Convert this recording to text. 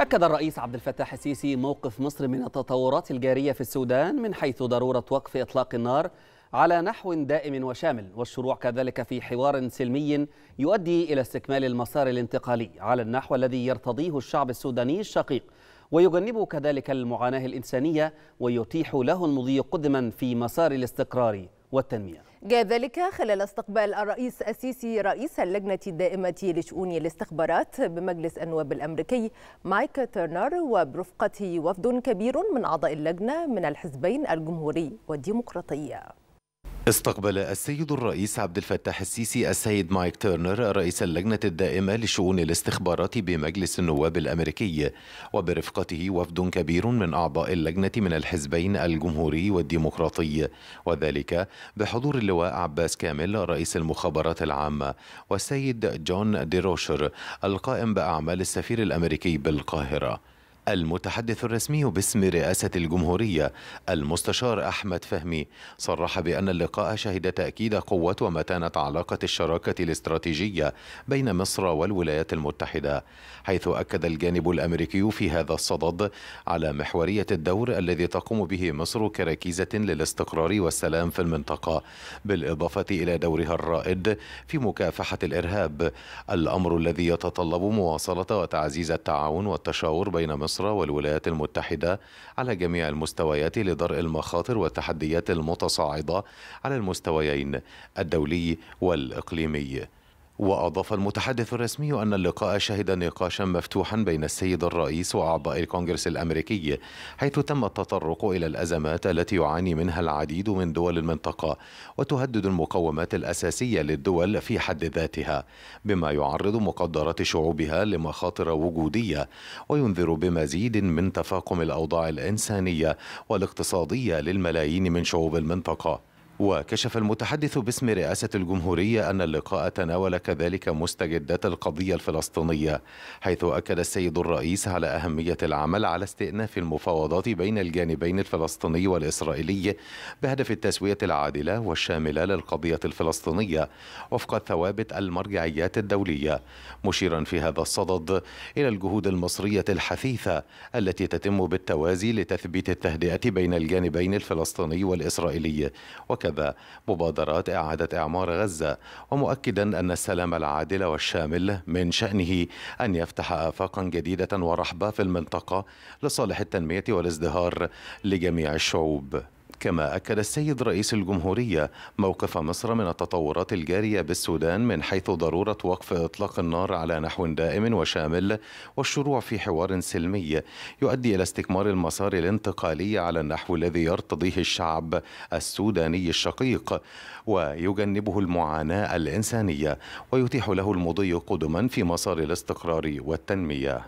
أكد الرئيس عبد الفتاح السيسي موقف مصر من التطورات الجارية في السودان من حيث ضرورة وقف إطلاق النار على نحو دائم وشامل والشروع كذلك في حوار سلمي يؤدي إلى استكمال المسار الانتقالي على النحو الذي يرتضيه الشعب السوداني الشقيق ويجنبه كذلك المعاناة الإنسانية ويتيح له المضي قدما في مسار الاستقرار والتنمية جاء ذلك خلال استقبال الرئيس السيسي رئيس اللجنة الدائمة لشؤون الاستخبارات بمجلس النواب الأمريكي مايك تيرنر وبرفقته وفد كبير من أعضاء اللجنة من الحزبين الجمهوري والديمقراطية استقبل السيد الرئيس عبد الفتاح السيسي السيد مايك تيرنر رئيس اللجنة الدائمة لشؤون الاستخبارات بمجلس النواب الأمريكي وبرفقته وفد كبير من أعضاء اللجنة من الحزبين الجمهوري والديمقراطي وذلك بحضور اللواء عباس كامل رئيس المخابرات العامة والسيد جون ديروشر القائم بأعمال السفير الأمريكي بالقاهرة المتحدث الرسمي باسم رئاسة الجمهورية المستشار أحمد فهمي صرح بأن اللقاء شهد تأكيد قوة ومتانة علاقة الشراكة الاستراتيجية بين مصر والولايات المتحدة حيث أكد الجانب الأمريكي في هذا الصدد على محورية الدور الذي تقوم به مصر كركيزة للاستقرار والسلام في المنطقة بالإضافة إلى دورها الرائد في مكافحة الإرهاب الأمر الذي يتطلب مواصلة وتعزيز التعاون والتشاور بين مصر مصر والولايات المتحدة على جميع المستويات لدرء المخاطر والتحديات المتصاعدة على المستويين الدولي والإقليمي وأضاف المتحدث الرسمي أن اللقاء شهد نقاشا مفتوحا بين السيد الرئيس وأعضاء الكونغرس الأمريكي حيث تم التطرق إلى الأزمات التي يعاني منها العديد من دول المنطقة وتهدد المقومات الأساسية للدول في حد ذاتها بما يعرض مقدرات شعوبها لمخاطر وجودية وينذر بمزيد من تفاقم الأوضاع الإنسانية والاقتصادية للملايين من شعوب المنطقة وكشف المتحدث باسم رئاسة الجمهورية أن اللقاء تناول كذلك مستجدات القضية الفلسطينية حيث أكد السيد الرئيس على أهمية العمل على استئناف المفاوضات بين الجانبين الفلسطيني والإسرائيلي بهدف التسوية العادلة والشاملة للقضية الفلسطينية وفق ثوابت المرجعيات الدولية مشيرا في هذا الصدد إلى الجهود المصرية الحثيثة التي تتم بالتوازي لتثبيت التهدئة بين الجانبين الفلسطيني والإسرائيلي وكذلك وأكد مبادرات إعادة إعمار غزة ومؤكدا أن السلام العادل والشامل من شأنه أن يفتح آفاقا جديدة ورحبة في المنطقة لصالح التنمية والازدهار لجميع الشعوب كما أكد السيد رئيس الجمهورية موقف مصر من التطورات الجارية بالسودان من حيث ضرورة وقف إطلاق النار على نحو دائم وشامل والشروع في حوار سلمي يؤدي إلى استكمال المسار الانتقالي على النحو الذي يرتضيه الشعب السوداني الشقيق ويجنبه المعاناة الإنسانية ويتيح له المضي قدما في مسار الاستقرار والتنمية